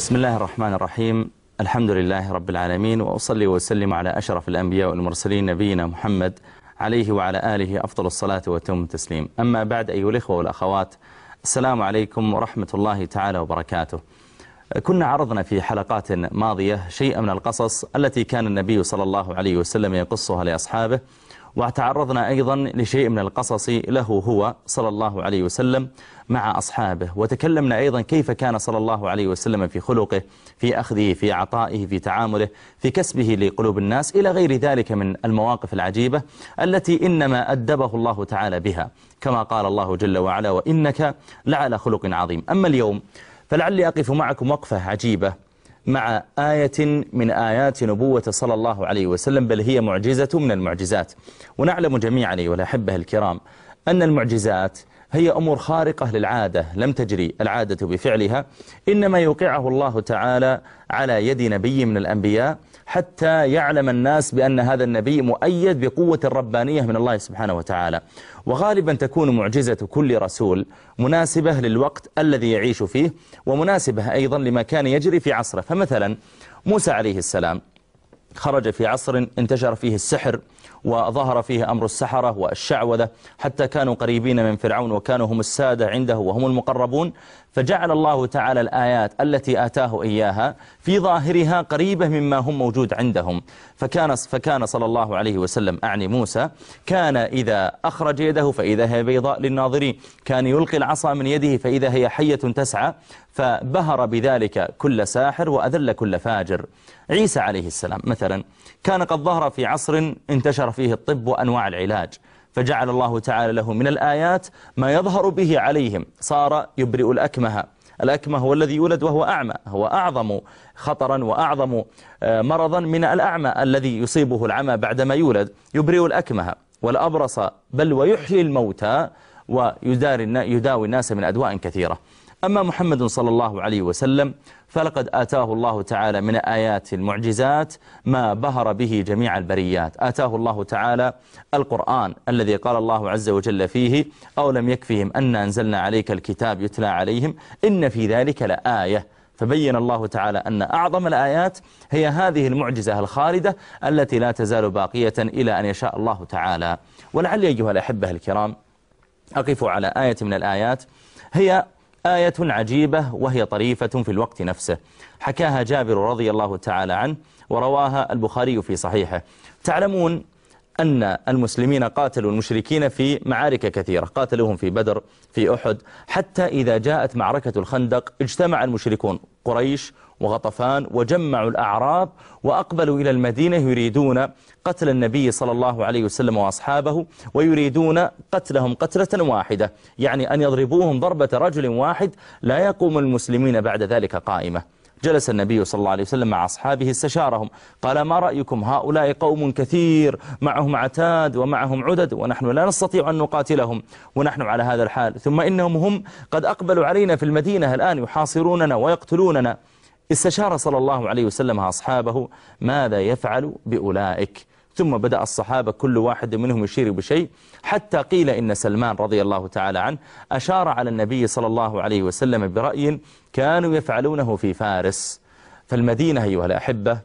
بسم الله الرحمن الرحيم الحمد لله رب العالمين وأصلي وأسلم على أشرف الأنبياء والمرسلين نبينا محمد عليه وعلى آله أفضل الصلاة وتم التسليم أما بعد أيها الإخوة والأخوات السلام عليكم ورحمة الله تعالى وبركاته كنا عرضنا في حلقات ماضية شيئا من القصص التي كان النبي صلى الله عليه وسلم يقصها لأصحابه وتعرضنا أيضا لشيء من القصص له هو صلى الله عليه وسلم مع أصحابه وتكلمنا أيضا كيف كان صلى الله عليه وسلم في خلقه في أخذه في عطائه في تعامله في كسبه لقلوب الناس إلى غير ذلك من المواقف العجيبة التي إنما أدبه الله تعالى بها كما قال الله جل وعلا وإنك لعلى خلق عظيم أما اليوم فلعلي أقف معكم وقفة عجيبة مع آية من آيات نبوة صلى الله عليه وسلم بل هي معجزة من المعجزات ونعلم جميعا أيها الأحبة الكرام أن المعجزات هي أمور خارقة للعادة لم تجري العادة بفعلها إنما يوقعه الله تعالى على يد نبي من الأنبياء حتى يعلم الناس بأن هذا النبي مؤيد بقوة ربانية من الله سبحانه وتعالى وغالبا تكون معجزة كل رسول مناسبة للوقت الذي يعيش فيه ومناسبة أيضا لما كان يجري في عصره فمثلا موسى عليه السلام خرج في عصر انتشر فيه السحر وظهر فيه أمر السحرة والشعوذة حتى كانوا قريبين من فرعون وكانوا هم السادة عنده وهم المقربون فجعل الله تعالى الآيات التي آتاه إياها في ظاهرها قريبة مما هم موجود عندهم فكان, فكان صلى الله عليه وسلم أعني موسى كان إذا أخرج يده فإذا هي بيضاء للناظرين كان يلقي العصا من يده فإذا هي حية تسعى فبهر بذلك كل ساحر وأذل كل فاجر عيسى عليه السلام مثلا كان قد ظهر في عصر انتشر فيه الطب وأنواع العلاج فجعل الله تعالى له من الآيات ما يظهر به عليهم صار يبرئ الأكمه الأكمه هو الذي يولد وهو أعمى هو أعظم خطرا وأعظم آه، مرضا من الأعمى الذي يصيبه العمى بعدما يولد يبرئ الأكمه والأبرص بل ويحيي الموتى ويداوي الناس من أدواء كثيرة أما محمد صلى الله عليه وسلم فلقد آتاه الله تعالى من آيات المعجزات ما بهر به جميع البريات آتاه الله تعالى القرآن الذي قال الله عز وجل فيه أو لم يكفهم أن أنزلنا عليك الكتاب يتلى عليهم إن في ذلك لآية فبين الله تعالى أن أعظم الآيات هي هذه المعجزة الخالدة التي لا تزال باقية إلى أن يشاء الله تعالى ولعل أيها الأحبة الكرام أقف على آية من الآيات هي آية عجيبة وهي طريفة في الوقت نفسه حكاها جابر رضي الله تعالى عنه ورواها البخاري في صحيحه تعلمون أن المسلمين قاتلوا المشركين في معارك كثيرة قاتلوهم في بدر في أحد حتى إذا جاءت معركة الخندق اجتمع المشركون قريش وغطفان وجمعوا الأعراب وأقبلوا إلى المدينة يريدون قتل النبي صلى الله عليه وسلم وأصحابه ويريدون قتلهم قتلة واحدة يعني أن يضربوهم ضربة رجل واحد لا يقوم المسلمين بعد ذلك قائمة جلس النبي صلى الله عليه وسلم مع أصحابه استشارهم قال ما رأيكم هؤلاء قوم كثير معهم عتاد ومعهم عدد ونحن لا نستطيع أن نقاتلهم ونحن على هذا الحال ثم إنهم هم قد أقبلوا علينا في المدينة الآن يحاصروننا ويقتلوننا استشار صلى الله عليه وسلم أصحابه ماذا يفعل بأولئك ثم بدأ الصحابة كل واحد منهم يشير بشيء حتى قيل إن سلمان رضي الله تعالى عنه أشار على النبي صلى الله عليه وسلم برأي كانوا يفعلونه في فارس فالمدينة أيها الأحبة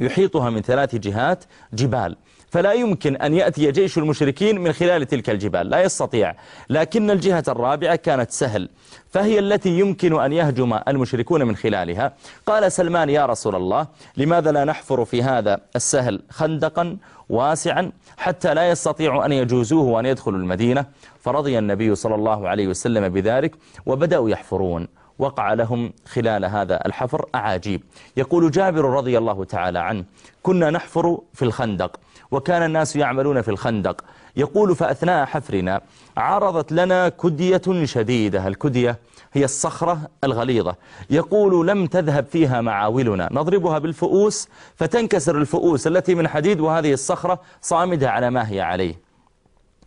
يحيطها من ثلاث جهات جبال فلا يمكن أن يأتي جيش المشركين من خلال تلك الجبال لا يستطيع لكن الجهة الرابعة كانت سهل فهي التي يمكن أن يهجم المشركون من خلالها قال سلمان يا رسول الله لماذا لا نحفر في هذا السهل خندقا واسعا حتى لا يستطيع أن يجوزوه وأن يدخلوا المدينة فرضي النبي صلى الله عليه وسلم بذلك وبدأوا يحفرون وقع لهم خلال هذا الحفر أعاجيب يقول جابر رضي الله تعالى عنه كنا نحفر في الخندق وكان الناس يعملون في الخندق يقول فأثناء حفرنا عرضت لنا كدية شديدة الكدية هي الصخرة الغليظة يقول لم تذهب فيها معاولنا نضربها بالفؤوس فتنكسر الفؤوس التي من حديد وهذه الصخرة صامدة على ما هي عليه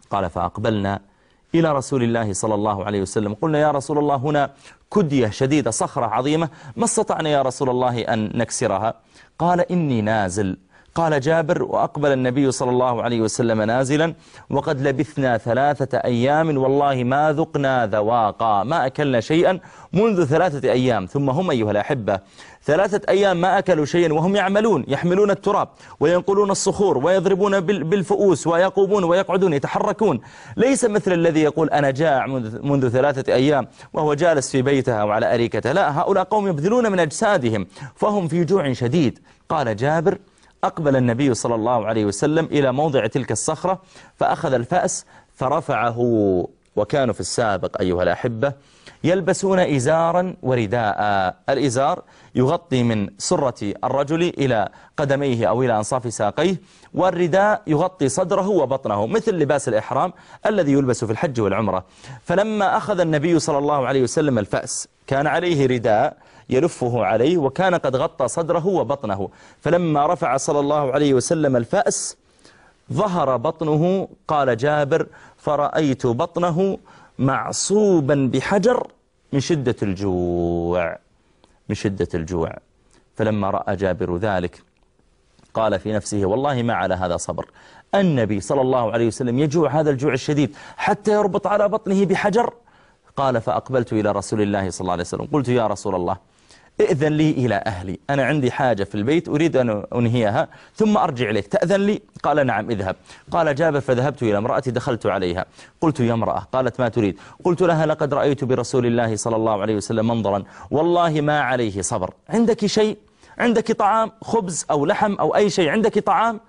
قال فأقبلنا إلى رسول الله صلى الله عليه وسلم قلنا يا رسول الله هنا كدية شديدة صخرة عظيمة ما استطعنا يا رسول الله أن نكسرها قال إني نازل قال جابر وأقبل النبي صلى الله عليه وسلم نازلا وقد لبثنا ثلاثة أيام والله ما ذقنا ذواقا ما أكلنا شيئا منذ ثلاثة أيام ثم هم أيها الأحبة ثلاثة أيام ما أكلوا شيئا وهم يعملون يحملون التراب وينقلون الصخور ويضربون بالفؤوس ويقومون ويقعدون يتحركون ليس مثل الذي يقول أنا جاع منذ ثلاثة أيام وهو جالس في بيته أو على أريكته لا هؤلاء قوم يبذلون من أجسادهم فهم في جوع شديد قال جابر أقبل النبي صلى الله عليه وسلم إلى موضع تلك الصخرة فأخذ الفأس فرفعه وكانوا في السابق أيها الأحبة يلبسون إزارا ورداء الإزار يغطي من سرة الرجل إلى قدميه أو إلى أنصاف ساقيه والرداء يغطي صدره وبطنه مثل لباس الإحرام الذي يلبس في الحج والعمرة فلما أخذ النبي صلى الله عليه وسلم الفأس كان عليه رداء يلفه عليه وكان قد غطى صدره وبطنه فلما رفع صلى الله عليه وسلم الفأس ظهر بطنه قال جابر فرأيت بطنه معصوبا بحجر من شدة الجوع من شدة الجوع فلما رأى جابر ذلك قال في نفسه والله ما على هذا صبر النبي صلى الله عليه وسلم يجوع هذا الجوع الشديد حتى يربط على بطنه بحجر قال فأقبلت إلى رسول الله صلى الله عليه وسلم قلت يا رسول الله ائذن لي إلى أهلي أنا عندي حاجة في البيت أريد أن أنهيها ثم أرجع إليك تأذن لي قال نعم اذهب قال جابر فذهبت إلى امرأتي دخلت عليها قلت يا امرأة قالت ما تريد قلت لها لقد رأيت برسول الله صلى الله عليه وسلم منظرا والله ما عليه صبر عندك شيء عندك طعام خبز أو لحم أو أي شيء عندك طعام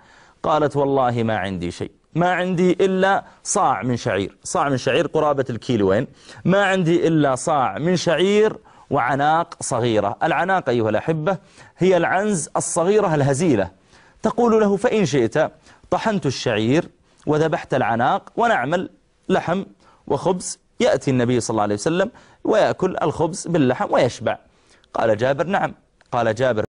قالت والله ما عندي شيء ما عندي إلا صاع من شعير صاع من شعير قرابة الكيلوين ما عندي إلا صاع من شعير وعناق صغيرة العناق أيها الأحبة هي العنز الصغيرة الهزيلة تقول له فإن شئت طحنت الشعير وذبحت العناق ونعمل لحم وخبز يأتي النبي صلى الله عليه وسلم ويأكل الخبز باللحم ويشبع قال جابر نعم قال جابر